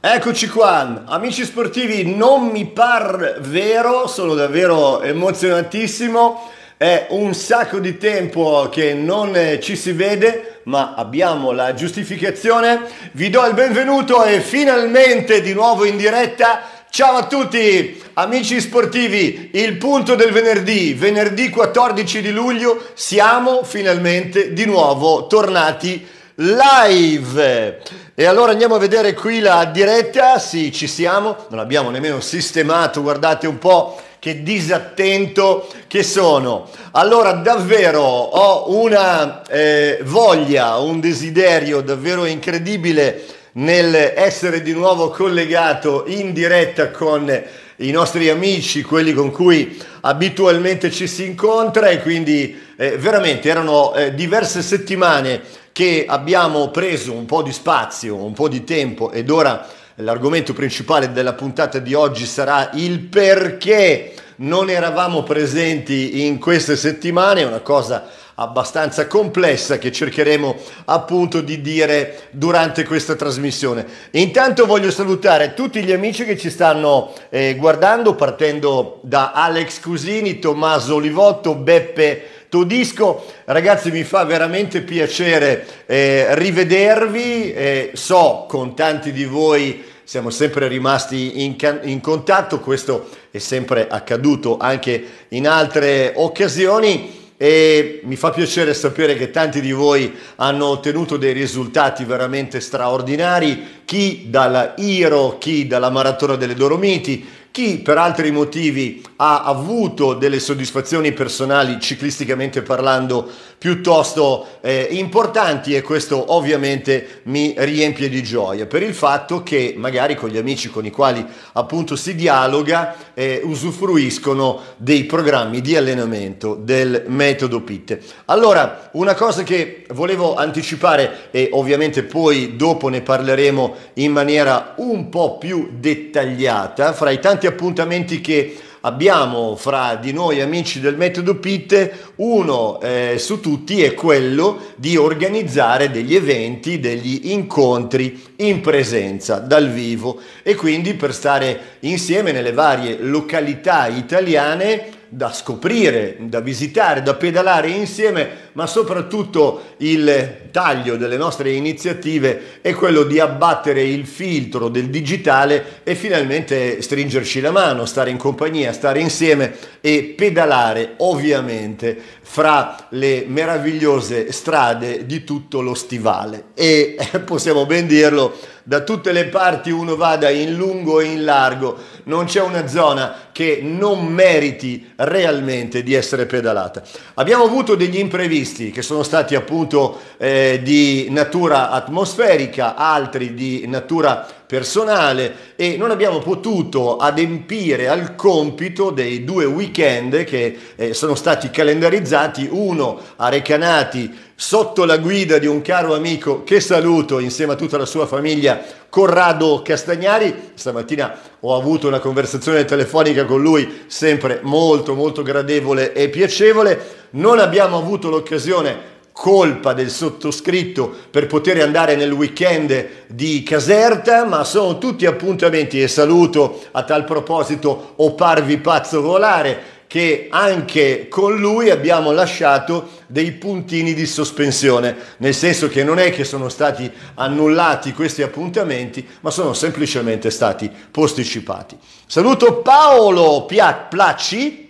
Eccoci qua, amici sportivi, non mi par vero, sono davvero emozionatissimo, è un sacco di tempo che non eh, ci si vede, ma abbiamo la giustificazione. Vi do il benvenuto e finalmente di nuovo in diretta. Ciao a tutti, amici sportivi, il punto del venerdì, venerdì 14 di luglio, siamo finalmente di nuovo tornati live. E allora andiamo a vedere qui la diretta, sì ci siamo, non abbiamo nemmeno sistemato, guardate un po' che disattento che sono. Allora davvero ho una eh, voglia, un desiderio davvero incredibile nel essere di nuovo collegato in diretta con i nostri amici, quelli con cui abitualmente ci si incontra e quindi eh, veramente erano eh, diverse settimane che abbiamo preso un po' di spazio, un po' di tempo ed ora l'argomento principale della puntata di oggi sarà il perché non eravamo presenti in queste settimane, una cosa abbastanza complessa che cercheremo appunto di dire durante questa trasmissione. Intanto voglio salutare tutti gli amici che ci stanno eh, guardando, partendo da Alex Cusini, Tommaso Olivotto, Beppe Todisco, ragazzi, mi fa veramente piacere eh, rivedervi. Eh, so con tanti di voi siamo sempre rimasti in, can- in, contatto, questo è sempre accaduto anche in altre occasioni e mi fa piacere sapere che tanti di voi hanno ottenuto dei risultati veramente straordinari, chi dalla Iro, chi dalla Maratona delle Dolomiti, chi per altri motivi ha avuto delle soddisfazioni personali ciclisticamente parlando piuttosto eh, importanti e questo ovviamente mi riempie di gioia per il fatto che magari con gli amici con i quali appunto si dialoga eh, usufruiscono dei programmi di allenamento del metodo PIT. Allora una cosa che volevo anticipare e ovviamente poi dopo ne parleremo in maniera un po' più dettagliata fra i tanti appuntamenti che abbiamo fra di noi amici del metodo PIT, uno eh, su tutti è quello di organizzare degli eventi, degli incontri in presenza, dal vivo e quindi per stare insieme nelle varie località italiane da scoprire, da visitare, da pedalare insieme ma soprattutto il taglio delle nostre iniziative è quello di abbattere il filtro del digitale e finalmente stringerci la mano, stare in compagnia, stare insieme e pedalare ovviamente fra le meravigliose strade di tutto lo stivale. E possiamo ben dirlo, da tutte le parti uno vada in lungo e in largo, non c'è una zona che non meriti realmente di essere pedalata. Abbiamo avuto degli imprevisti visti, che sono stati appunto eh, di natura atmosferica, altri di natura personale e non abbiamo potuto adempiere al compito dei due weekend che eh, sono stati calendarizzati, uno a Recanati sotto la guida di un caro amico che saluto insieme a tutta la sua famiglia, Corrado Castagnari. Stamattina ho avuto una conversazione telefonica con lui, sempre molto molto gradevole e piacevole. Non abbiamo avuto l'occasione colpa del sottoscritto per poter andare nel weekend di Caserta, ma sono tutti appuntamenti e saluto a tal proposito Oparvi Pazzo Volare che anche con lui abbiamo lasciato dei puntini di sospensione, nel senso che non è che sono stati annullati questi appuntamenti, ma sono semplicemente stati posticipati. Saluto Paolo Pia- Placci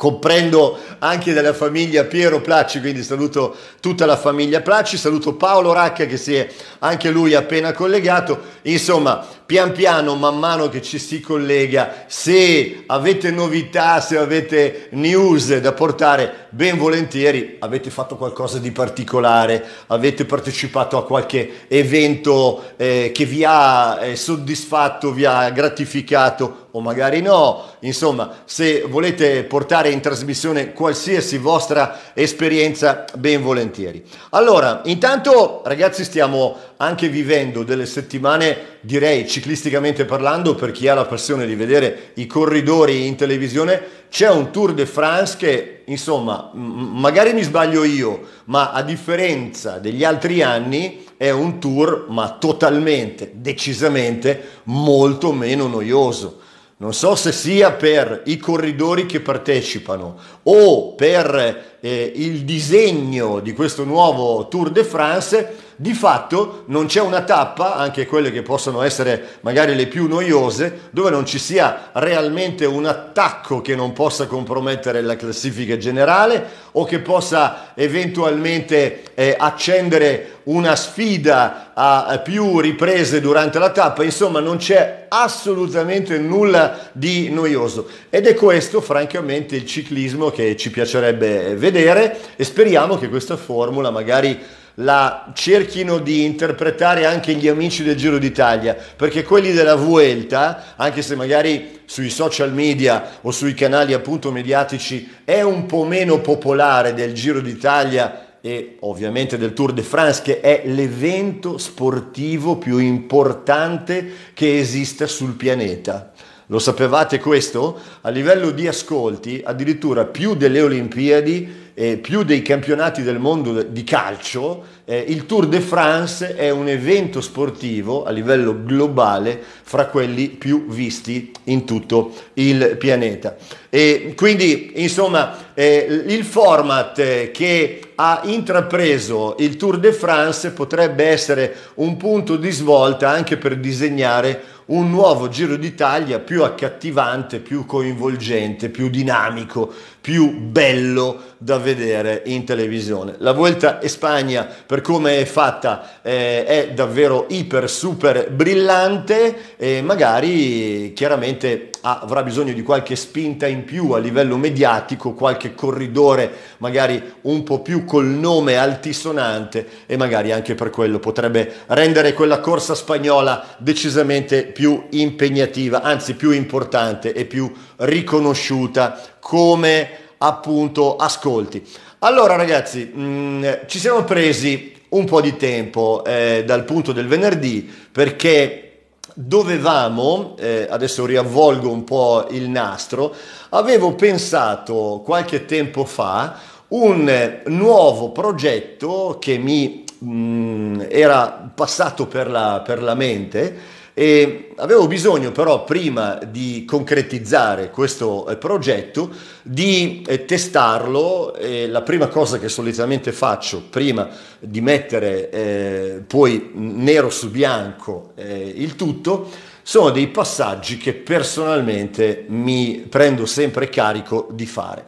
comprendo anche dalla famiglia Piero Placci, quindi saluto tutta la famiglia Placci, saluto Paolo Racca che si è anche lui appena collegato, insomma pian piano man mano che ci si collega, se avete novità, se avete news da portare, ben volentieri avete fatto qualcosa di particolare, avete partecipato a qualche evento eh, che vi ha eh, soddisfatto, vi ha gratificato, o magari no. Insomma, se volete portare in trasmissione qualsiasi vostra esperienza, ben volentieri. Allora, intanto ragazzi stiamo anche vivendo delle settimane, direi ciclisticamente parlando, per chi ha la passione di vedere i corridori in televisione, c'è un Tour de France che, insomma, m- magari mi sbaglio io, ma a differenza degli altri anni è un tour, ma totalmente, decisamente molto meno noioso non so se sia per i corridori che partecipano o per eh, il disegno di questo nuovo Tour de France, di fatto non c'è una tappa, anche quelle che possono essere magari le più noiose, dove non ci sia realmente un attacco che non possa compromettere la classifica generale o che possa eventualmente eh, accendere una sfida a più riprese durante la tappa, insomma non c'è assolutamente nulla di noioso ed è questo francamente il ciclismo che ci piacerebbe vedere e speriamo che questa formula magari la cerchino di interpretare anche gli amici del Giro d'Italia, perché quelli della Vuelta, anche se magari sui social media o sui canali appunto mediatici è un po' meno popolare del Giro d'Italia e ovviamente del Tour de France che è l'evento sportivo più importante che esista sul pianeta. Lo sapevate questo? A livello di ascolti, addirittura più delle Olimpiadi eh, più dei campionati del mondo di calcio, eh, il Tour de France è un evento sportivo a livello globale fra quelli più visti in tutto il pianeta. E quindi, insomma, eh, il format eh, che ha intrapreso il Tour de France potrebbe essere un punto di svolta anche per disegnare un nuovo Giro d'Italia più accattivante, più coinvolgente, più dinamico, più bello da vedere in televisione. La Vuelta in Spagna, per come è fatta, eh, è davvero iper, super brillante e magari chiaramente avrà bisogno di qualche spinta in più a livello mediatico, qualche corridore magari un po' più col nome altisonante e magari anche per quello potrebbe rendere quella corsa spagnola decisamente più impegnativa, anzi più importante e più riconosciuta come appunto ascolti. Allora ragazzi, mh, mm, ci siamo presi un po' di tempo eh, dal punto del venerdì perché dovevamo, eh, adesso riavvolgo un po' il nastro, avevo pensato qualche tempo fa un nuovo progetto che mi mh, mm, era passato per la, per la mente e avevo bisogno però prima di concretizzare questo eh, progetto di eh, testarlo. E la prima cosa che solitamente faccio prima di mettere eh, poi nero su bianco eh, il tutto sono dei passaggi che personalmente mi prendo sempre carico di fare.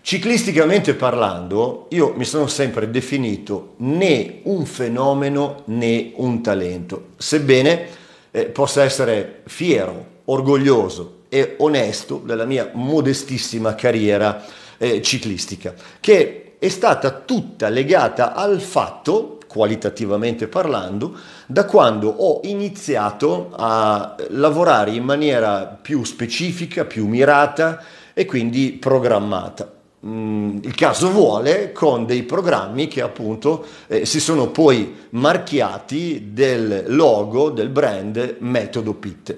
Ciclisticamente parlando, io mi sono sempre definito né un fenomeno né un talento, sebbene eh, possa essere fiero, orgoglioso e onesto della mia modestissima carriera eh, ciclistica, che è stata tutta legata al fatto, qualitativamente parlando, da quando ho iniziato a lavorare in maniera più specifica, più mirata e quindi programmata. Mm, il caso vuole con dei programmi che appunto eh, si sono poi marchiati del logo del brand Metodo Pitt.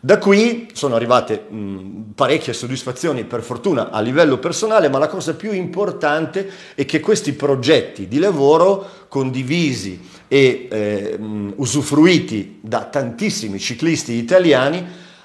Da qui sono arrivate mh, mm, parecchie soddisfazioni per fortuna a livello personale, ma la cosa più importante è che questi progetti di lavoro condivisi e eh, mh, mm, usufruiti da tantissimi ciclisti italiani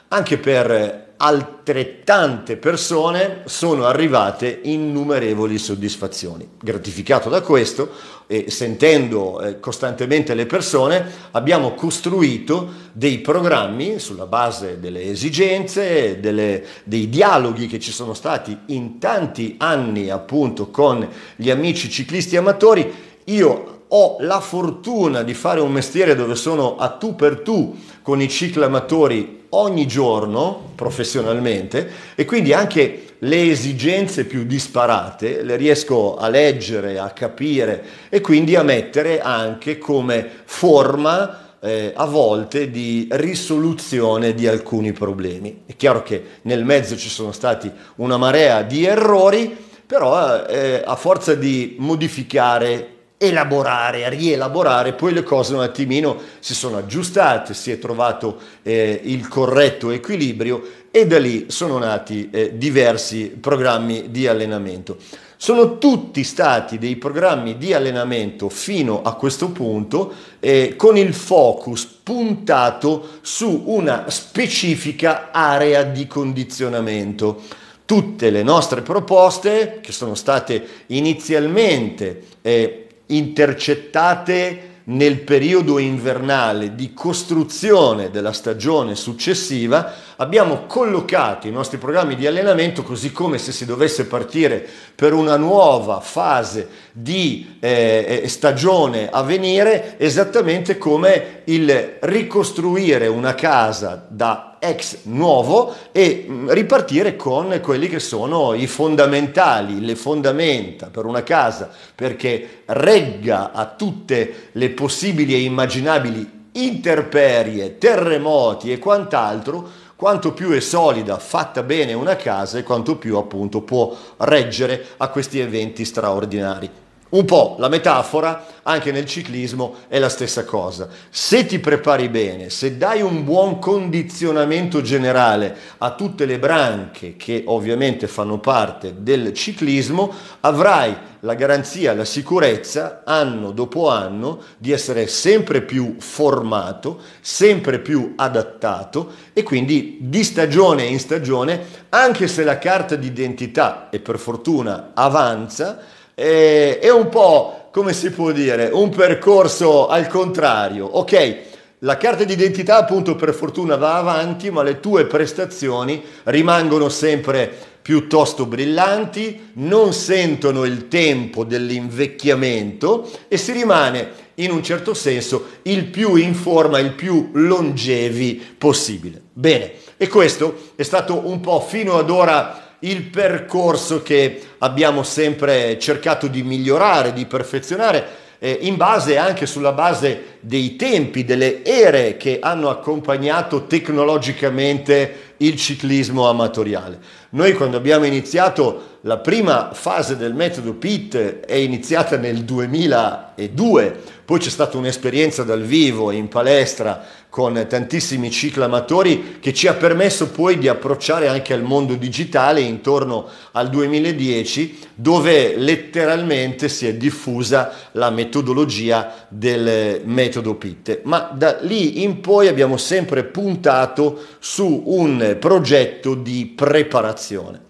anche per altrettante persone sono arrivate innumerevoli soddisfazioni. Gratificato da questo e sentendo eh, costantemente le persone, abbiamo costruito dei programmi sulla base delle esigenze, delle, dei dialoghi che ci sono stati in tanti anni appunto con gli amici ciclisti amatori. Io ho la fortuna di fare un mestiere dove sono a tu per tu con i ciclamatori ogni giorno professionalmente e quindi anche le esigenze più disparate le riesco a leggere, a capire e quindi a mettere anche come forma eh, a volte di risoluzione di alcuni problemi. È chiaro che nel mezzo ci sono stati una marea di errori, però eh, a forza di modificare elaborare, rielaborare, poi le cose un attimino si sono aggiustate, si è trovato eh, il corretto equilibrio e da lì sono nati eh, diversi programmi di allenamento. Sono tutti stati dei programmi di allenamento fino a questo punto eh, con il focus puntato su una specifica area di condizionamento. Tutte le nostre proposte che sono state inizialmente eh, intercettate nel periodo invernale di costruzione della stagione successiva, abbiamo collocato i nostri programmi di allenamento così come se si dovesse partire per una nuova fase di eh, eh stagione a venire, esattamente come il ricostruire una casa da ex nuovo e mm, ripartire con quelli che sono i fondamentali, le fondamenta per una casa perché regga a tutte le possibili e immaginabili interperie, terremoti e quant'altro, quanto più è solida, fatta bene una casa e quanto più appunto può reggere a questi eventi straordinari. Un po' la metafora anche nel ciclismo è la stessa cosa. Se ti prepari bene, se dai un buon condizionamento generale a tutte le branche che ovviamente fanno parte del ciclismo, avrai la garanzia, la sicurezza anno dopo anno di essere sempre più formato, sempre più adattato e quindi di stagione in stagione, anche se la carta d'identità e per fortuna avanza, eh, è un po', come si può dire, un percorso al contrario. Ok, la carta d'identità appunto per fortuna va avanti, ma le tue prestazioni rimangono sempre piuttosto brillanti, non sentono il tempo dell'invecchiamento e si rimane in un certo senso il più in forma, il più longevi possibile. Bene, e questo è stato un po' fino ad ora il percorso che abbiamo sempre cercato di migliorare, di perfezionare, eh, in base anche sulla base dei tempi, delle ere che hanno accompagnato tecnologicamente il ciclismo amatoriale. Noi quando abbiamo iniziato la prima fase del metodo PIT è iniziata nel 2002 poi c'è stata un'esperienza dal vivo in palestra con tantissimi ciclamatori che ci ha permesso poi di approcciare anche al mondo digitale intorno al 2010 dove letteralmente si è diffusa la metodologia del metodo Pitte. Ma da lì in poi abbiamo sempre puntato su un progetto di preparazione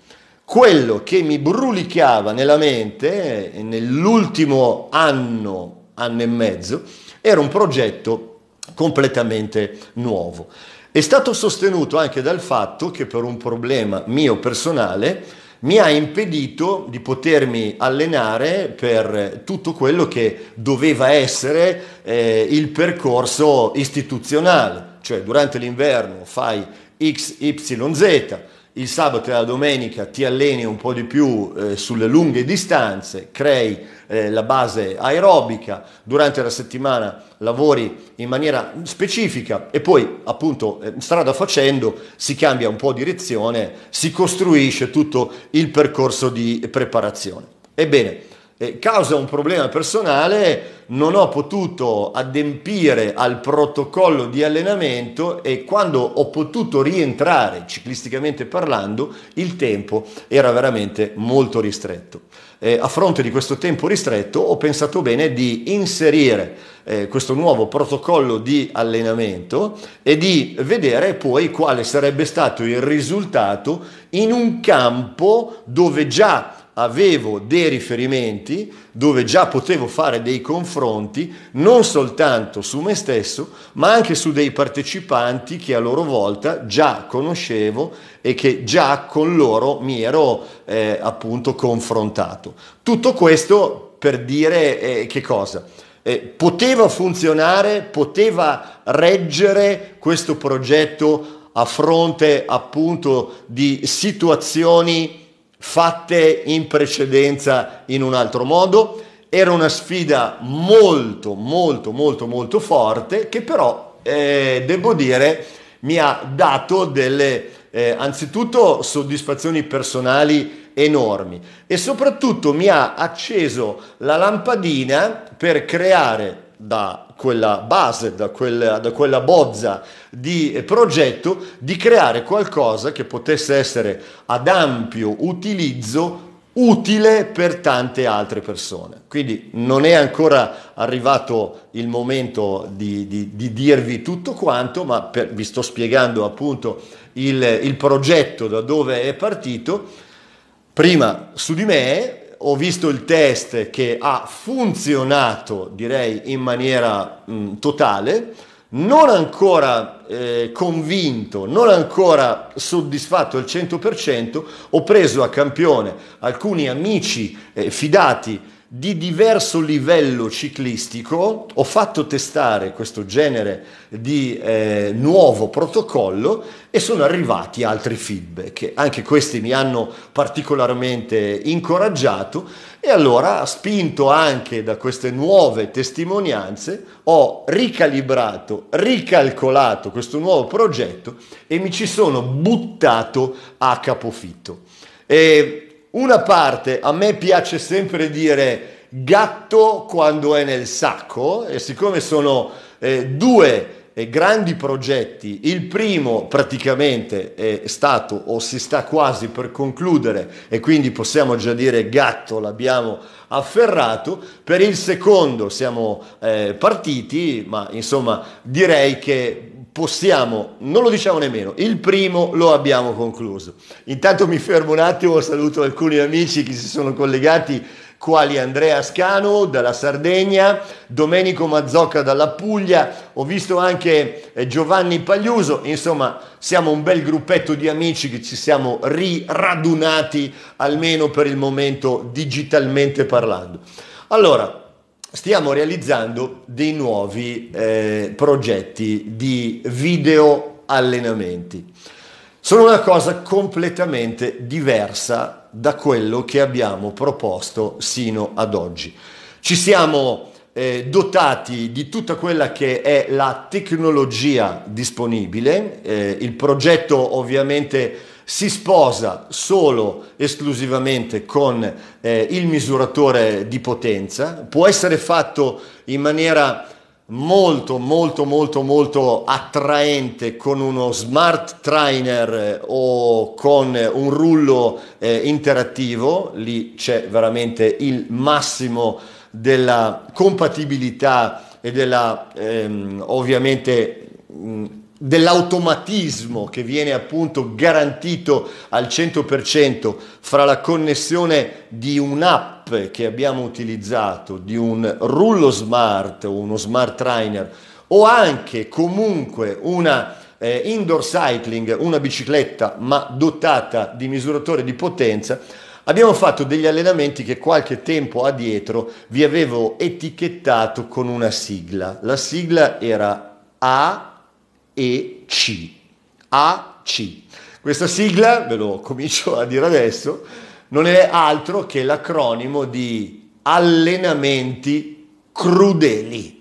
quello che mi brulichiava nella mente eh, nell'ultimo anno anno e mezzo, era un progetto completamente nuovo. È stato sostenuto anche dal fatto che per un problema mio personale mi ha impedito di potermi allenare per tutto quello che doveva essere eh, il percorso istituzionale, cioè durante l'inverno fai X, Y, Z, il sabato e la domenica ti alleni un po' di più eh, sulle lunghe distanze, crei eh, la base aerobica, durante la settimana lavori in maniera specifica e poi appunto eh, strada facendo si cambia un po' direzione, si costruisce tutto il percorso di preparazione. Ebbene, eh, causa un problema personale, non ho potuto adempiere al protocollo di allenamento e quando ho potuto rientrare, ciclisticamente parlando, il tempo era veramente molto ristretto. Eh, a fronte di questo tempo ristretto ho pensato bene di inserire eh, questo nuovo protocollo di allenamento e di vedere poi quale sarebbe stato il risultato in un campo dove già avevo dei riferimenti dove già potevo fare dei confronti non soltanto su me stesso, ma anche su dei partecipanti che a loro volta già conoscevo e che già con loro mi ero eh, appunto confrontato. Tutto questo per dire eh, che cosa? Eh, poteva funzionare, poteva reggere questo progetto a fronte appunto di situazioni fatte in precedenza in un altro modo. Era una sfida molto, molto, molto, molto forte che però, eh, devo dire, mi ha dato delle, eh, anzitutto, soddisfazioni personali enormi e soprattutto mi ha acceso la lampadina per creare da quella base, da quella, da quella, bozza di progetto, di creare qualcosa che potesse essere ad ampio utilizzo utile per tante altre persone. Quindi non è ancora arrivato il momento di, di, di dirvi tutto quanto, ma per, vi sto spiegando appunto il, il progetto da dove è partito. Prima su di me, ho visto il test che ha funzionato, direi, in maniera mh, mm, totale, non ancora eh, convinto, non ancora soddisfatto al 100%, ho preso a campione alcuni amici eh, fidati di diverso livello ciclistico, ho fatto testare questo genere di eh, nuovo protocollo e sono arrivati altri feedback, anche questi mi hanno particolarmente incoraggiato e allora spinto anche da queste nuove testimonianze ho ricalibrato, ricalcolato questo nuovo progetto e mi ci sono buttato a capofitto. E una parte a me piace sempre dire gatto quando è nel sacco e siccome sono eh, due eh, grandi progetti, il primo praticamente è stato o si sta quasi per concludere e quindi possiamo già dire gatto l'abbiamo afferrato, per il secondo siamo eh, partiti ma insomma direi che possiamo, non lo diciamo nemmeno, il primo lo abbiamo concluso. Intanto mi fermo un attimo, saluto alcuni amici che si sono collegati quali Andrea Scano dalla Sardegna, Domenico Mazzocca dalla Puglia, ho visto anche eh, Giovanni Pagliuso, insomma siamo un bel gruppetto di amici che ci siamo riradunati almeno per il momento digitalmente parlando. Allora, stiamo realizzando dei nuovi eh, progetti di video allenamenti. Sono una cosa completamente diversa da quello che abbiamo proposto sino ad oggi. Ci siamo eh, dotati di tutta quella che è la tecnologia disponibile, eh, il progetto ovviamente si sposa solo esclusivamente con eh, il misuratore di potenza, può essere fatto in maniera molto molto molto molto attraente con uno smart trainer eh, o con un rullo eh, interattivo, lì c'è veramente il massimo della compatibilità e della ehm, ovviamente mh, dell'automatismo che viene appunto garantito al 100% fra la connessione di un'app che abbiamo utilizzato, di un rullo smart o uno smart trainer o anche comunque una eh, indoor cycling, una bicicletta ma dotata di misuratore di potenza, abbiamo fatto degli allenamenti che qualche tempo addietro vi avevo etichettato con una sigla. La sigla era A AEC. AC. Questa sigla, ve lo comincio a dire adesso, non è altro che l'acronimo di allenamenti crudeli.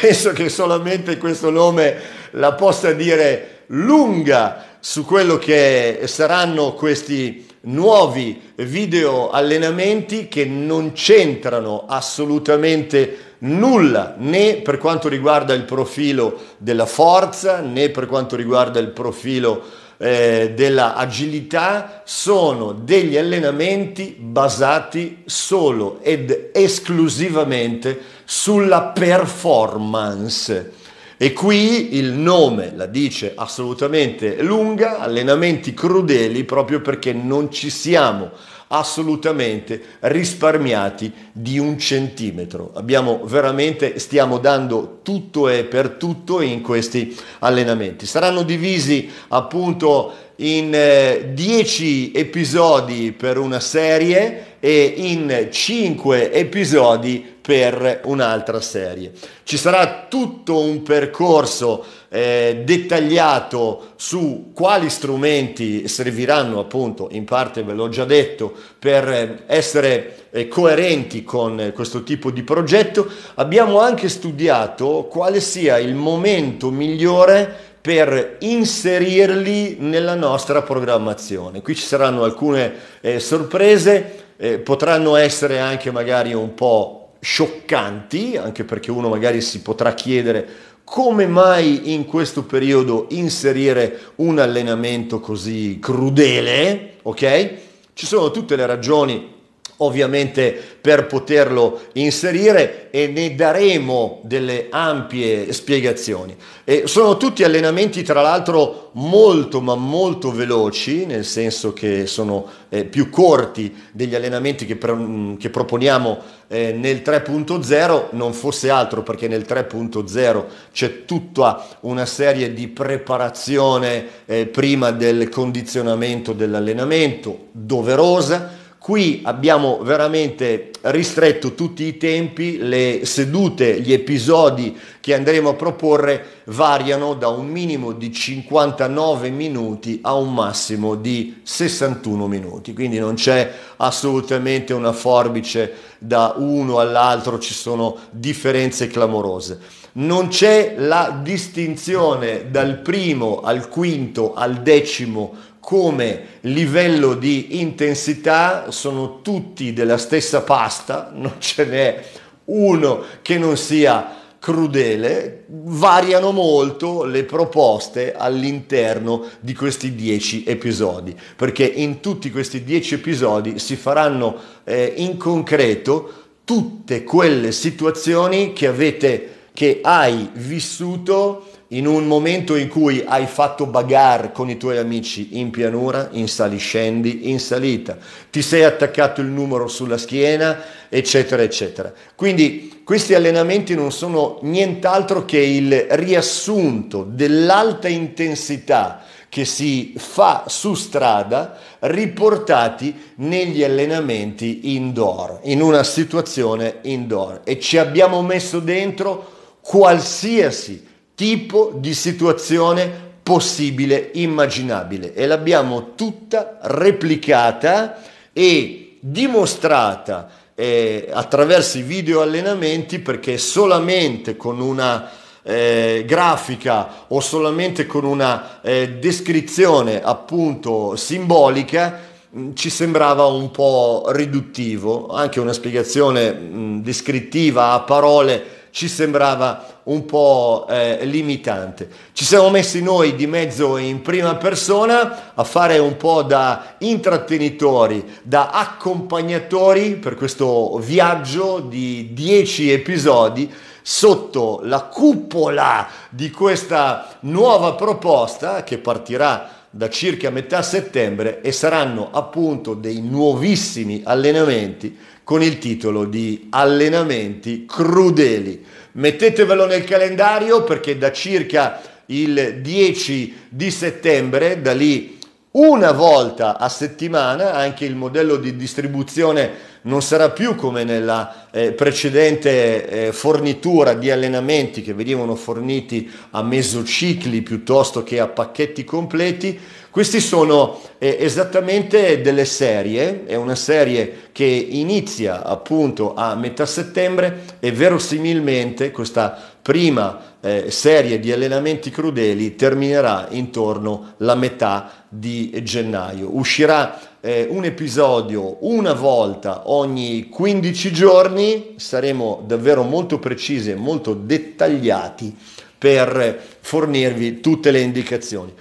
Penso che solamente questo nome la possa dire lunga su quello che saranno questi nuovi video allenamenti che non c'entrano assolutamente nulla né per quanto riguarda il profilo della forza né per quanto riguarda il profilo eh, della agilità sono degli allenamenti basati solo ed esclusivamente sulla performance. E qui il nome la dice assolutamente lunga, allenamenti crudeli proprio perché non ci siamo assolutamente risparmiati di un centimetro. Abbiamo veramente, stiamo dando tutto e per tutto in questi allenamenti. Saranno divisi appunto in 10 eh, episodi per una serie e in 5 episodi per un'altra serie. Ci sarà tutto un percorso eh, dettagliato su quali strumenti serviranno, appunto, in parte ve l'ho già detto, per eh, essere eh, coerenti con questo tipo di progetto. Abbiamo anche studiato quale sia il momento migliore per inserirli nella nostra programmazione. Qui ci saranno alcune eh, sorprese eh, potranno essere anche magari un po' scioccanti, anche perché uno magari si potrà chiedere come mai in questo periodo inserire un allenamento così crudele, ok? Ci sono tutte le ragioni ovviamente per poterlo inserire e ne daremo delle ampie spiegazioni. E sono tutti allenamenti tra l'altro molto ma molto veloci, nel senso che sono eh, più corti degli allenamenti che, pre- mm, che proponiamo eh, nel 3.0, non fosse altro perché nel 3.0 c'è tutta una serie di preparazione eh, prima del condizionamento dell'allenamento doverosa Qui abbiamo veramente ristretto tutti i tempi, le sedute, gli episodi che andremo a proporre variano da un minimo di 59 minuti a un massimo di 61 minuti, quindi non c'è assolutamente una forbice da uno all'altro, ci sono differenze clamorose. Non c'è la distinzione dal primo al quinto al decimo come livello di intensità sono tutti della stessa pasta, non ce n'è uno che non sia crudele, variano molto le proposte all'interno di questi dieci episodi, perché in tutti questi dieci episodi si faranno eh, in concreto tutte quelle situazioni che avete, che hai vissuto in un momento in cui hai fatto bagarre con i tuoi amici in pianura, in sali scendi, in salita, ti sei attaccato il numero sulla schiena, eccetera, eccetera. Quindi questi allenamenti non sono nient'altro che il riassunto dell'alta intensità che si fa su strada riportati negli allenamenti indoor, in una situazione indoor e ci abbiamo messo dentro qualsiasi tipo di situazione possibile, immaginabile e l'abbiamo tutta replicata e dimostrata eh, attraverso i video allenamenti perché solamente con una eh, grafica o solamente con una eh, descrizione appunto simbolica mm, ci sembrava un po' riduttivo, anche una spiegazione mh, mm, descrittiva a parole ci sembrava un po' eh, limitante. Ci siamo messi noi di mezzo in prima persona a fare un po' da intrattenitori, da accompagnatori per questo viaggio di dieci episodi sotto la cupola di questa nuova proposta che partirà da circa metà settembre e saranno appunto dei nuovissimi allenamenti con il titolo di allenamenti crudeli. Mettetevelo nel calendario perché da circa il 10 di settembre, da lì una volta a settimana, anche il modello di distribuzione non sarà più come nella eh, precedente eh, fornitura di allenamenti che venivano forniti a mesocicli piuttosto che a pacchetti completi. Questi sono eh, esattamente delle serie, è una serie che inizia appunto a metà settembre e verosimilmente questa prima eh, serie di allenamenti crudeli terminerà intorno alla metà di gennaio. Uscirà eh, un episodio una volta ogni 15 giorni, saremo davvero molto precisi e molto dettagliati per fornirvi tutte le indicazioni.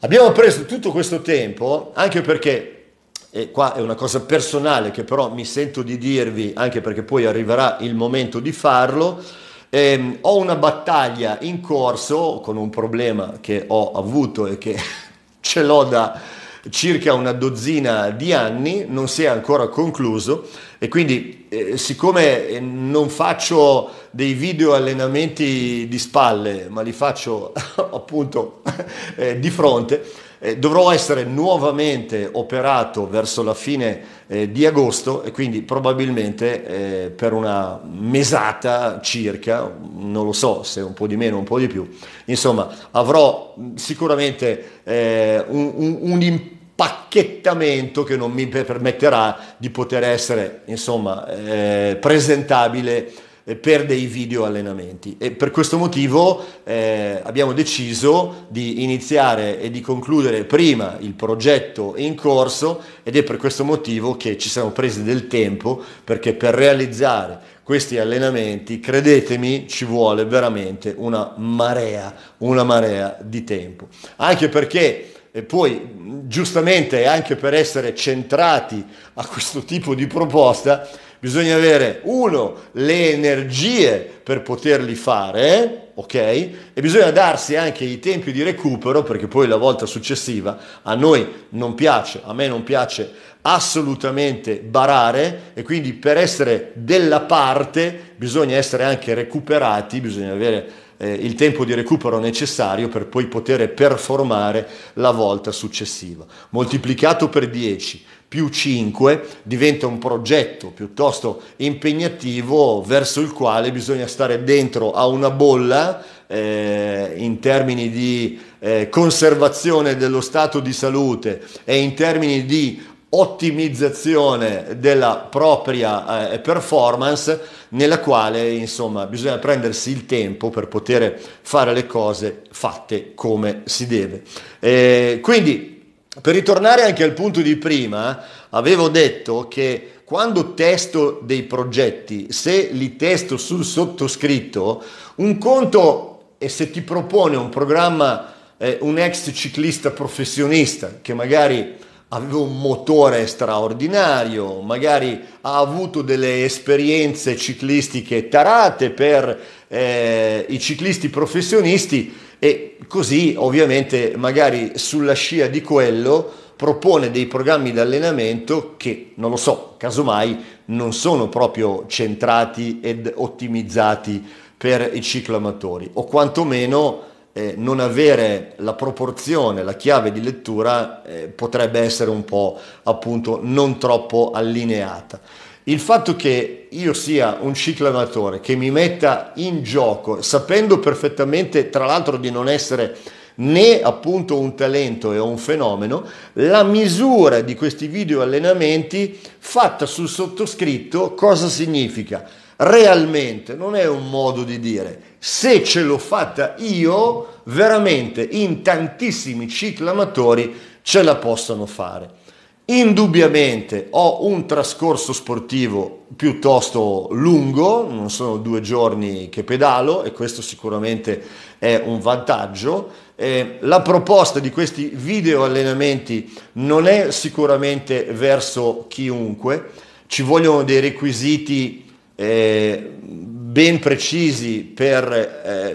Abbiamo preso tutto questo tempo anche perché e qua è una cosa personale che però mi sento di dirvi anche perché poi arriverà il momento di farlo, eh, ho una battaglia in corso con un problema che ho avuto e che ce l'ho da circa una dozzina di anni, non si è ancora concluso e quindi eh, siccome eh, non faccio dei video allenamenti di spalle ma li faccio appunto eh, di fronte, eh, dovrò essere nuovamente operato verso la fine eh, di agosto e quindi probabilmente eh, per una mesata circa, non lo so se un po' di meno, un po' di più, insomma avrò mm, sicuramente eh, un, un, un impatto che non mi permetterà di poter essere insomma eh, presentabile per dei video allenamenti e per questo motivo eh, abbiamo deciso di iniziare e di concludere prima il progetto in corso ed è per questo motivo che ci siamo presi del tempo perché per realizzare questi allenamenti credetemi ci vuole veramente una marea una marea di tempo anche perché e poi giustamente anche per essere centrati a questo tipo di proposta bisogna avere uno le energie per poterli fare, ok? E bisogna darsi anche i tempi di recupero perché poi la volta successiva a noi non piace, a me non piace assolutamente barare e quindi per essere della parte bisogna essere anche recuperati, bisogna avere eh, il tempo di recupero necessario per poi poter performare la volta successiva. Moltiplicato per 10 più 5 diventa un progetto piuttosto impegnativo verso il quale bisogna stare dentro a una bolla eh, in termini di eh, conservazione dello stato di salute e in termini di ottimizzazione della propria eh, performance nella quale insomma bisogna prendersi il tempo per poter fare le cose fatte come si deve. Eh, quindi per ritornare anche al punto di prima, avevo detto che quando testo dei progetti, se li testo sul sottoscritto, un conto è se ti propone un programma eh, un ex ciclista professionista che magari aveva un motore straordinario, magari ha avuto delle esperienze ciclistiche tarate per eh, i ciclisti professionisti e così ovviamente magari sulla scia di quello propone dei programmi di allenamento che non lo so, casomai non sono proprio centrati ed ottimizzati per i ciclamatori o quantomeno eh, non avere la proporzione, la chiave di lettura eh, potrebbe essere un po' appunto non troppo allineata. Il fatto che io sia un ciclamatore che mi metta in gioco, sapendo perfettamente, tra l'altro, di non essere né appunto un talento e un fenomeno, la misura di questi video allenamenti fatta sul sottoscritto cosa significa? Realmente non è un modo di dire, se ce l'ho fatta io, veramente in tantissimi ciclamatori ce la possono fare. Indubbiamente ho un trascorso sportivo piuttosto lungo, non sono due giorni che pedalo e questo sicuramente è un vantaggio. Eh, la proposta di questi video allenamenti non è sicuramente verso chiunque, ci vogliono dei requisiti eh, ben precisi per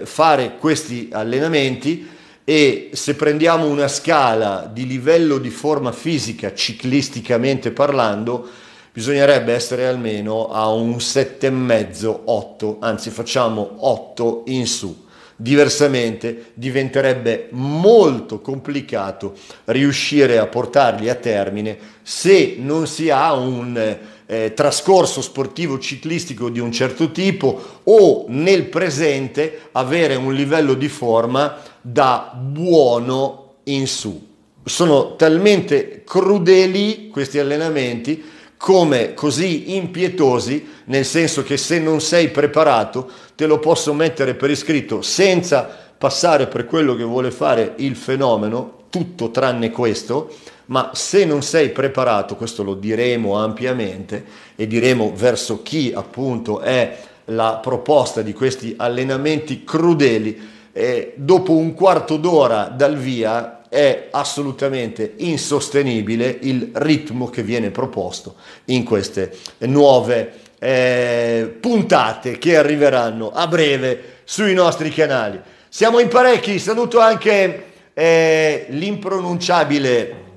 eh, fare questi allenamenti e se prendiamo una scala di livello di forma fisica ciclisticamente parlando, bisognerebbe essere almeno a un 7,5, 8, anzi facciamo 8 in su. Diversamente diventerebbe molto complicato riuscire a portarli a termine se non si ha un eh, trascorso sportivo ciclistico di un certo tipo o nel presente avere un livello di forma da buono in su. Sono talmente crudeli questi allenamenti come così impietosi, nel senso che se non sei preparato te lo posso mettere per iscritto senza passare per quello che vuole fare il fenomeno, tutto tranne questo, ma se non sei preparato, questo lo diremo ampiamente e diremo verso chi appunto è la proposta di questi allenamenti crudeli, eh, dopo un quarto d'ora dal via è assolutamente insostenibile il ritmo che viene proposto in queste nuove eh, puntate che arriveranno a breve sui nostri canali. Siamo in parecchi, saluto anche eh, l'impronunciabile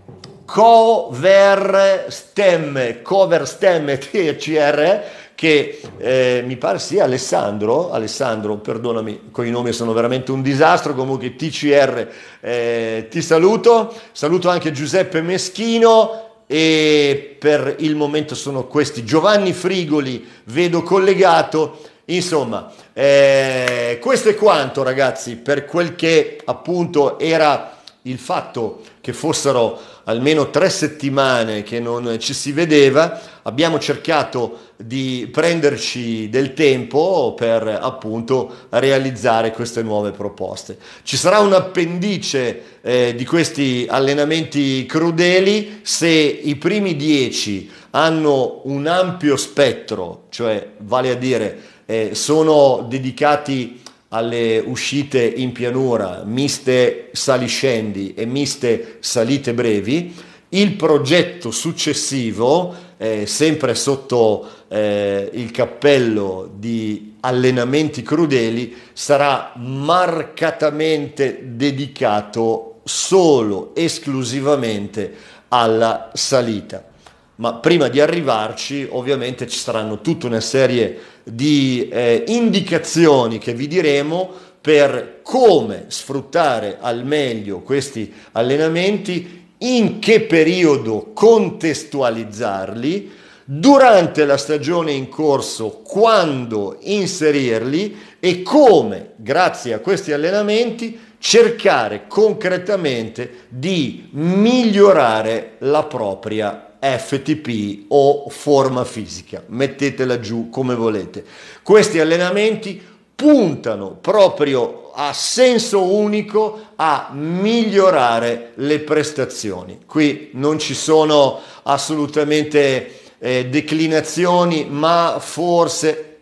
cover stem, cover stem TCR che eh, mi pare sia Alessandro, Alessandro perdonami, con i nomi sono veramente un disastro, comunque TCR eh, ti saluto, saluto anche Giuseppe Meschino e per il momento sono questi, Giovanni Frigoli vedo collegato, insomma eh, questo è quanto ragazzi per quel che appunto era il fatto che fossero almeno tre settimane che non ci si vedeva, abbiamo cercato di prenderci del tempo per appunto realizzare queste nuove proposte. Ci sarà un appendice eh, di questi allenamenti crudeli se i primi dieci hanno un ampio spettro, cioè vale a dire eh, sono dedicati alle uscite in pianura, miste saliscendi e miste salite brevi. Il progetto successivo, eh, sempre sotto eh, il cappello di allenamenti crudeli, sarà marcatamente dedicato solo esclusivamente alla salita ma prima di arrivarci ovviamente ci saranno tutta una serie di eh, indicazioni che vi diremo per come sfruttare al meglio questi allenamenti, in che periodo contestualizzarli, durante la stagione in corso quando inserirli e come, grazie a questi allenamenti, cercare concretamente di migliorare la propria FTP o forma fisica, mettetela giù come volete. Questi allenamenti puntano proprio a senso unico a migliorare le prestazioni. Qui non ci sono assolutamente eh, declinazioni, ma forse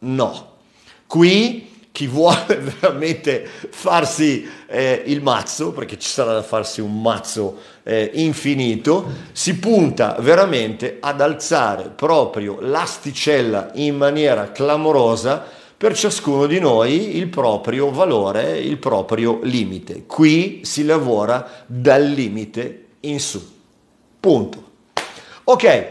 no. Qui chi vuole veramente farsi eh, il mazzo, perché ci sarà da farsi un mazzo eh, infinito, si punta veramente ad alzare proprio l'asticella in maniera clamorosa per ciascuno di noi il proprio valore, il proprio limite. Qui si lavora dal limite in su. Punto. Ok,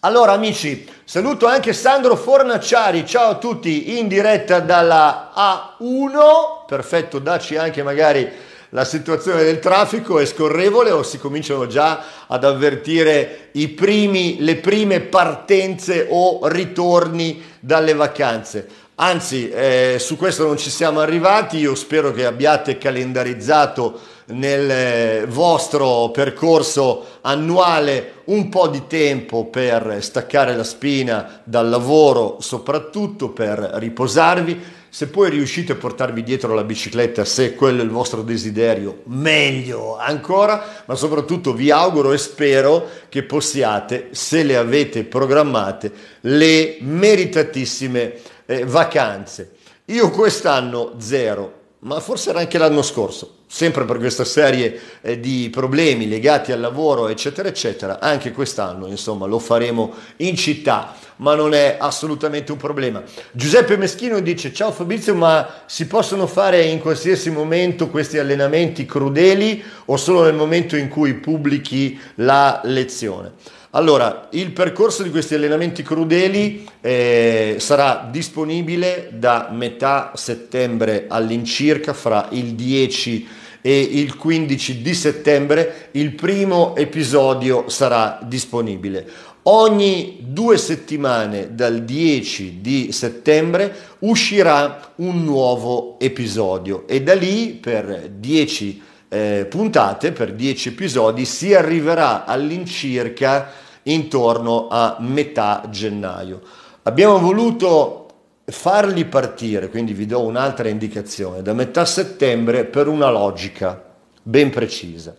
allora amici, saluto anche Sandro Fornaciari, ciao a tutti in diretta dalla A1, perfetto, dacci anche magari la situazione del traffico è scorrevole o si cominciano già ad avvertire primi, le prime partenze o ritorni dalle vacanze? Anzi, eh, su questo non ci siamo arrivati, io spero che abbiate calendarizzato nel eh, vostro percorso annuale un po' di tempo per staccare la spina dal lavoro, soprattutto per riposarvi se poi riuscite a portarvi dietro la bicicletta, se quello è il vostro desiderio, meglio ancora, ma soprattutto vi auguro e spero che possiate, se le avete programmate, le meritatissime eh, vacanze. Io quest'anno zero, ma forse era anche l'anno scorso, sempre per questa serie eh, di problemi legati al lavoro, eccetera, eccetera, anche quest'anno, insomma, lo faremo in città, ma non è assolutamente un problema. Giuseppe Meschino dice, ciao Fabrizio, ma si possono fare in qualsiasi momento questi allenamenti crudeli o solo nel momento in cui pubblichi la lezione? Allora, il percorso di questi allenamenti crudeli eh, sarà disponibile da metà settembre all'incirca, fra il 10 e il 15 di settembre il primo episodio sarà disponibile. Ogni due settimane dal 10 di settembre uscirà un nuovo episodio e da lì per 10 eh, puntate, per 10 episodi si arriverà all'incirca intorno a metà gennaio. Abbiamo voluto farli partire, quindi vi do un'altra indicazione, da metà settembre per una logica ben precisa.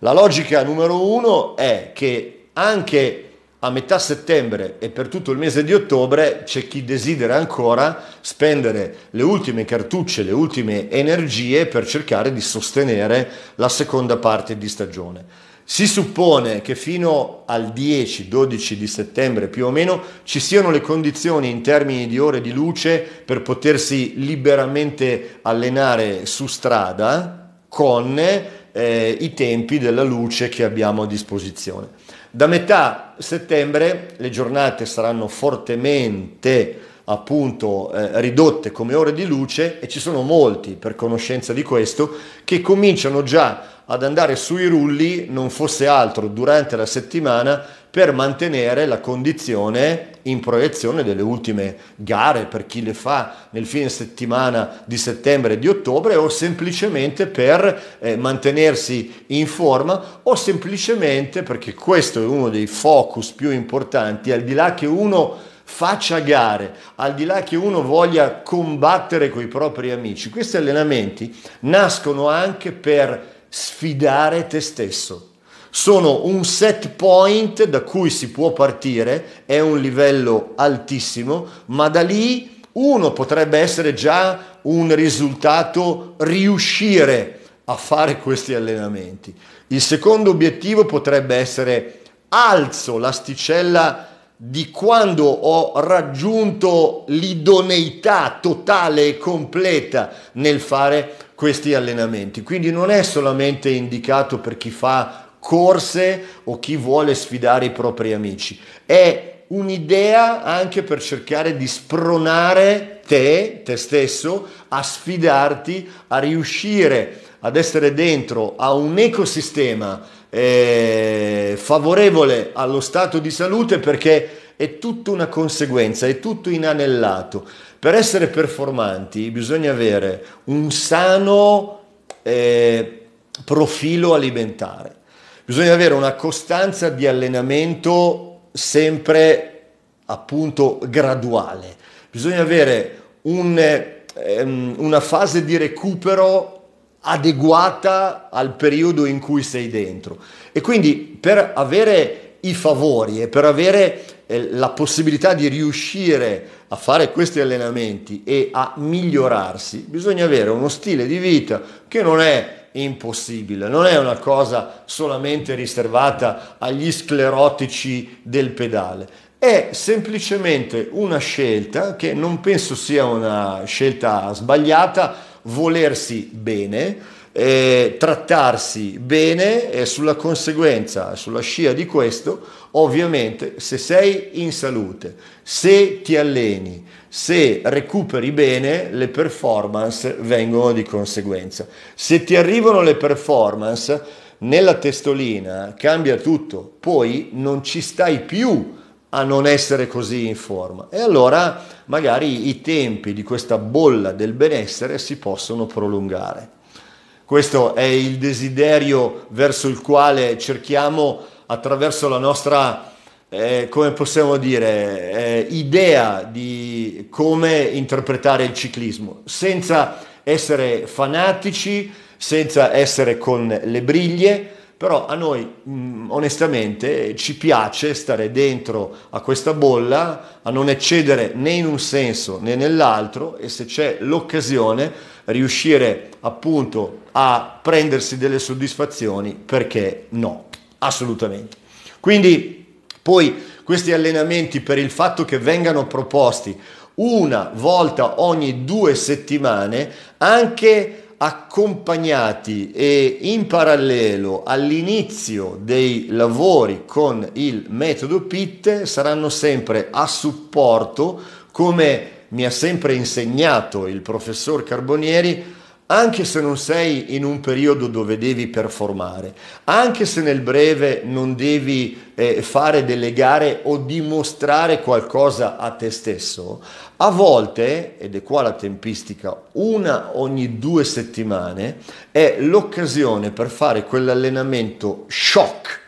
La logica numero uno è che anche a metà settembre e per tutto il mese di ottobre c'è chi desidera ancora spendere le ultime cartucce, le ultime energie per cercare di sostenere la seconda parte di stagione. Si suppone che fino al 10-12 di settembre più o meno ci siano le condizioni in termini di ore di luce per potersi liberamente allenare su strada con eh, i tempi della luce che abbiamo a disposizione. Da metà settembre le giornate saranno fortemente appunto eh, ridotte come ore di luce e ci sono molti per conoscenza di questo che cominciano già a ad andare sui rulli non fosse altro durante la settimana per mantenere la condizione in proiezione delle ultime gare per chi le fa nel fine settimana di settembre e di ottobre o semplicemente per eh, mantenersi in forma o semplicemente perché questo è uno dei focus più importanti al di là che uno faccia gare, al di là che uno voglia combattere con i propri amici, questi allenamenti nascono anche per sfidare te stesso. Sono un set point da cui si può partire, è un livello altissimo, ma da lì uno potrebbe essere già un risultato riuscire a fare questi allenamenti. Il secondo obiettivo potrebbe essere alzo l'asticella di quando ho raggiunto l'idoneità totale e completa nel fare questi allenamenti. Quindi non è solamente indicato per chi fa corse o chi vuole sfidare i propri amici, è un'idea anche per cercare di spronare te, te stesso, a sfidarti, a riuscire ad essere dentro a un ecosistema eh, favorevole allo stato di salute perché è tutta una conseguenza, è tutto inanellato. Per essere performanti bisogna avere un sano eh, profilo alimentare, bisogna avere una costanza di allenamento sempre appunto graduale, bisogna avere un, ehm, una fase di recupero adeguata al periodo in cui sei dentro. E quindi per avere i favori e per avere eh, la possibilità di riuscire a fare questi allenamenti e a migliorarsi, bisogna avere uno stile di vita che non è impossibile, non è una cosa solamente riservata agli sclerotici del pedale, è semplicemente una scelta che non penso sia una scelta sbagliata, volersi bene, eh, trattarsi bene e sulla conseguenza, sulla scia di questo, ovviamente se sei in salute, se ti alleni, se recuperi bene, le performance vengono di conseguenza. Se ti arrivano le performance, nella testolina cambia tutto, poi non ci stai più a non essere così in forma e allora magari i tempi di questa bolla del benessere si possono prolungare. Questo è il desiderio verso il quale cerchiamo attraverso la nostra, eh, come possiamo dire, eh, idea di come interpretare il ciclismo, senza essere fanatici, senza essere con le briglie, però a noi mh, mm, onestamente ci piace stare dentro a questa bolla, a non eccedere né in un senso né nell'altro e se c'è l'occasione riuscire appunto a prendersi delle soddisfazioni, perché no, assolutamente. Quindi poi questi allenamenti per il fatto che vengano proposti una volta ogni due settimane anche accompagnati e in parallelo all'inizio dei lavori con il metodo PIT saranno sempre a supporto come mi ha sempre insegnato il professor Carbonieri anche se non sei in un periodo dove devi performare, anche se nel breve non devi eh, fare delle gare o dimostrare qualcosa a te stesso, a volte, ed è qua la tempistica, una ogni due settimane è l'occasione per fare quell'allenamento shock,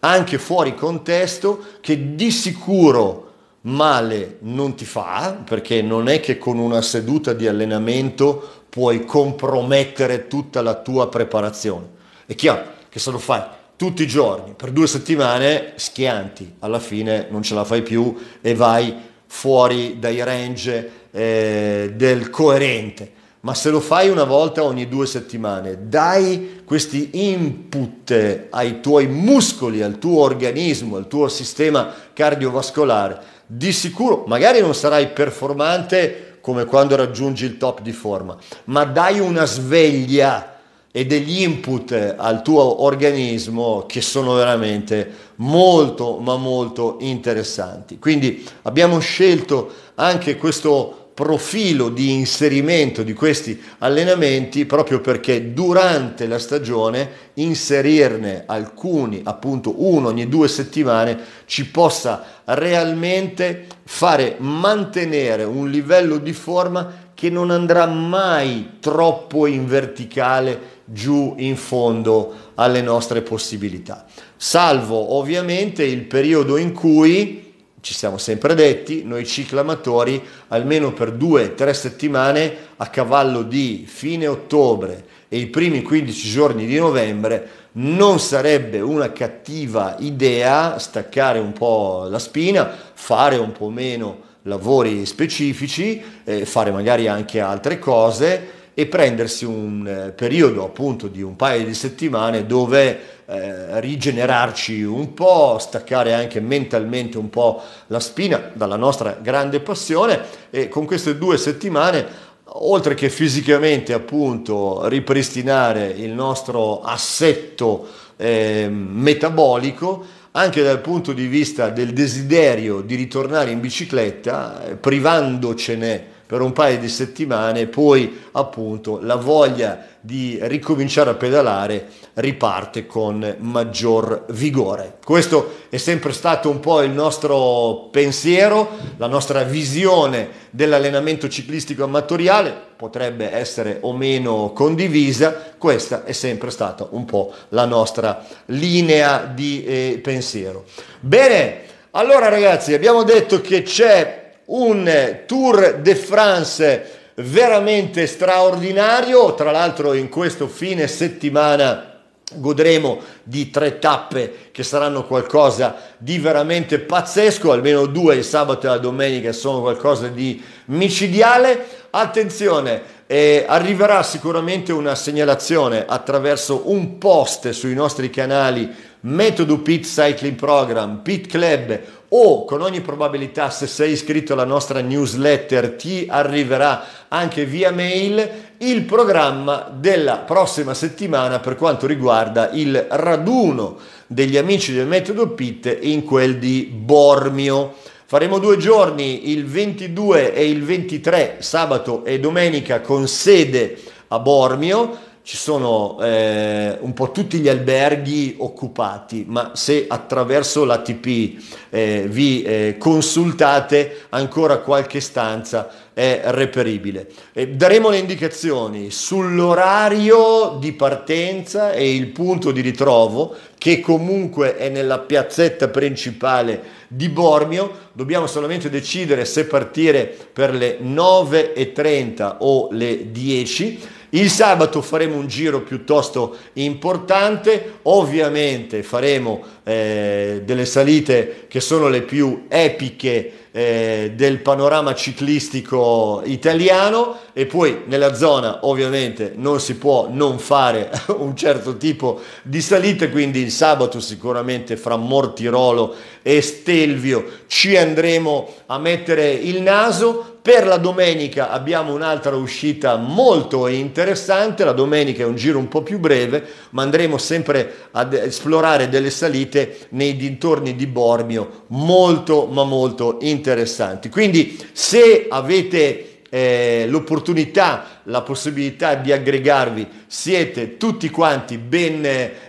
anche fuori contesto, che di sicuro male non ti fa, perché non è che con una seduta di allenamento puoi compromettere tutta la tua preparazione. È chiaro che se lo fai tutti i giorni, per due settimane, schianti, alla fine non ce la fai più e vai fuori dai range eh, del coerente. Ma se lo fai una volta ogni due settimane, dai questi input ai tuoi muscoli, al tuo organismo, al tuo sistema cardiovascolare, di sicuro magari non sarai performante come quando raggiungi il top di forma, ma dai una sveglia e degli input al tuo organismo che sono veramente molto ma molto interessanti. Quindi abbiamo scelto anche questo profilo di inserimento di questi allenamenti proprio perché durante la stagione inserirne alcuni, appunto uno ogni due settimane, ci possa realmente fare mantenere un livello di forma che non andrà mai troppo in verticale giù in fondo alle nostre possibilità. Salvo ovviamente il periodo in cui ci siamo sempre detti, noi ciclamatori almeno per due o tre settimane a cavallo di fine ottobre e i primi 15 giorni di novembre non sarebbe una cattiva idea staccare un po' la spina, fare un po' meno lavori specifici, eh, fare magari anche altre cose e prendersi un eh, periodo appunto di un paio di settimane dove eh, rigenerarci un po', staccare anche mentalmente un po' la spina dalla nostra grande passione e con queste due settimane oltre che fisicamente appunto ripristinare il nostro assetto eh, metabolico anche dal punto di vista del desiderio di ritornare in bicicletta eh, privandocene per un paio di settimane, poi appunto la voglia di ricominciare a pedalare riparte con maggior vigore. Questo è sempre stato un po' il nostro pensiero, la nostra visione dell'allenamento ciclistico amatoriale, potrebbe essere o meno condivisa, questa è sempre stata un po' la nostra linea di eh, pensiero. Bene, allora ragazzi abbiamo detto che c'è un eh, Tour de France veramente straordinario, tra l'altro in questo fine settimana godremo di tre tappe che saranno qualcosa di veramente pazzesco, almeno due il sabato e la domenica sono qualcosa di micidiale. Attenzione, eh, arriverà sicuramente una segnalazione attraverso un post sui nostri canali Metodo Pit Cycling Program, Pit Club o con ogni probabilità se sei iscritto alla nostra newsletter ti arriverà anche via mail il programma della prossima settimana per quanto riguarda il raduno degli amici del metodo PIT in quel di Bormio. Faremo due giorni, il 22 e il 23, sabato e domenica, con sede a Bormio ci sono eh, un po' tutti gli alberghi occupati, ma se attraverso l'ATP eh, vi eh, consultate ancora qualche stanza è reperibile. Eh, daremo le indicazioni sull'orario di partenza e il punto di ritrovo che comunque è nella piazzetta principale di Bormio, dobbiamo solamente decidere se partire per le 9.30 o le 10 il sabato faremo un giro piuttosto importante, ovviamente faremo eh, delle salite che sono le più epiche eh, del panorama ciclistico italiano e poi nella zona ovviamente non si può non fare un certo tipo di salite, quindi il sabato sicuramente fra Mortirolo e Stelvio ci andremo a mettere il naso, per la domenica abbiamo un'altra uscita molto interessante, la domenica è un giro un po' più breve, ma andremo sempre ad esplorare delle salite nei dintorni di Bormio, molto ma molto interessanti. Quindi se avete eh, l'opportunità, la possibilità di aggregarvi. Siete tutti quanti ben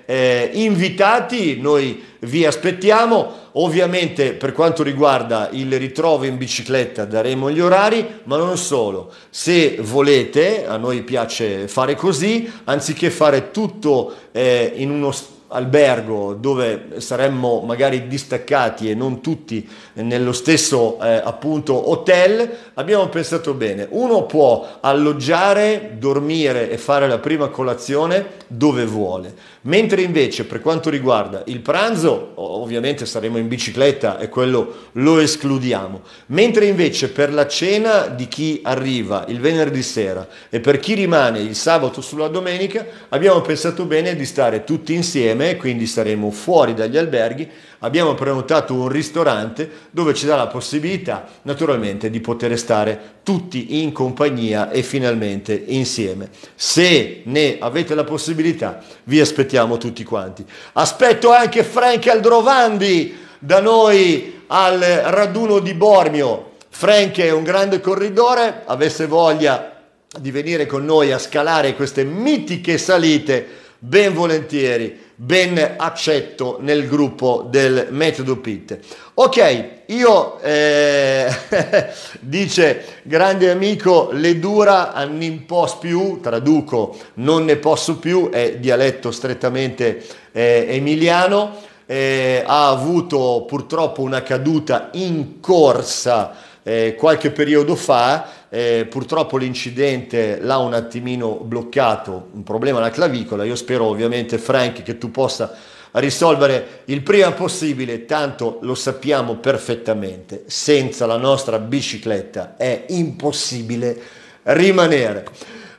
eh, invitati, noi vi aspettiamo. Ovviamente per quanto riguarda il ritrovo in bicicletta daremo gli orari, ma non solo. Se volete, a noi piace fare così, anziché fare tutto eh, in uno stato albergo dove saremmo magari distaccati e non tutti nello stesso eh, appunto hotel, abbiamo pensato bene, uno può alloggiare, dormire e fare la prima colazione dove vuole Mentre invece per quanto riguarda il pranzo, ovviamente saremo in bicicletta e quello lo escludiamo. Mentre invece per la cena di chi arriva il venerdì sera e per chi rimane il sabato sulla domenica, abbiamo pensato bene di stare tutti insieme, quindi saremo fuori dagli alberghi abbiamo prenotato un ristorante dove ci dà la possibilità naturalmente di poter stare tutti in compagnia e finalmente insieme. Se ne avete la possibilità vi aspettiamo tutti quanti. Aspetto anche Frank Aldrovandi da noi al raduno di Bormio. Frank è un grande corridore, avesse voglia di venire con noi a scalare queste mitiche salite ben volentieri, ben accetto nel gruppo del metodo PIT. Ok, io, eh, dice grande amico, le dura annin pos più, traduco non ne posso più, è dialetto strettamente eh, emiliano, eh, ha avuto purtroppo una caduta in corsa eh, qualche periodo fa eh, purtroppo l'incidente l'ha un attimino bloccato, un problema alla clavicola, io spero ovviamente Frank che tu possa risolvere il prima possibile, tanto lo sappiamo perfettamente, senza la nostra bicicletta è impossibile rimanere.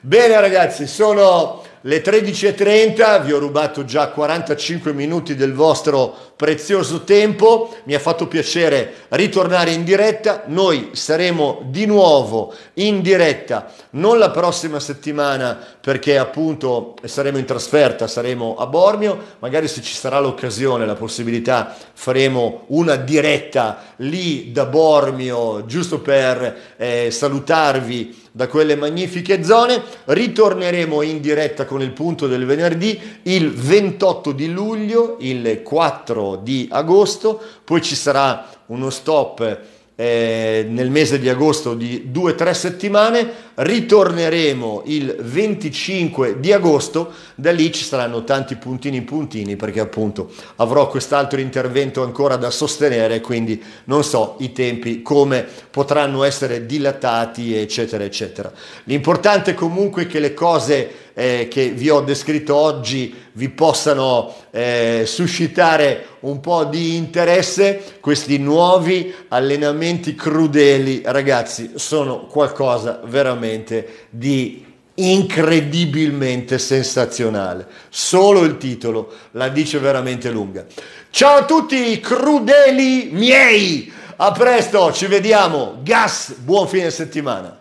Bene ragazzi, sono le 13.30, vi ho rubato già 45 minuti del vostro prezioso tempo, mi ha fatto piacere ritornare in diretta, noi saremo di nuovo in diretta, non la prossima settimana perché appunto saremo in trasferta, saremo a Bormio, magari se ci sarà l'occasione, la possibilità, faremo una diretta lì da Bormio, giusto per eh, salutarvi da quelle magnifiche zone. Ritorneremo in diretta con il punto del venerdì il 28 di luglio, il 4 di agosto, poi ci sarà uno stop eh, nel mese di agosto di 2-3 settimane, ritorneremo il 25 di agosto, da lì ci saranno tanti puntini puntini perché appunto avrò quest'altro intervento ancora da sostenere, quindi non so i tempi come potranno essere dilatati eccetera eccetera. L'importante comunque è che le cose eh, che vi ho descritto oggi vi possano eh, suscitare un po' di interesse, questi nuovi allenamenti crudeli ragazzi sono qualcosa veramente veramente di incredibilmente sensazionale. Solo il titolo la dice veramente lunga. Ciao a tutti, crudeli miei! A presto, ci vediamo. Gas, buon fine settimana.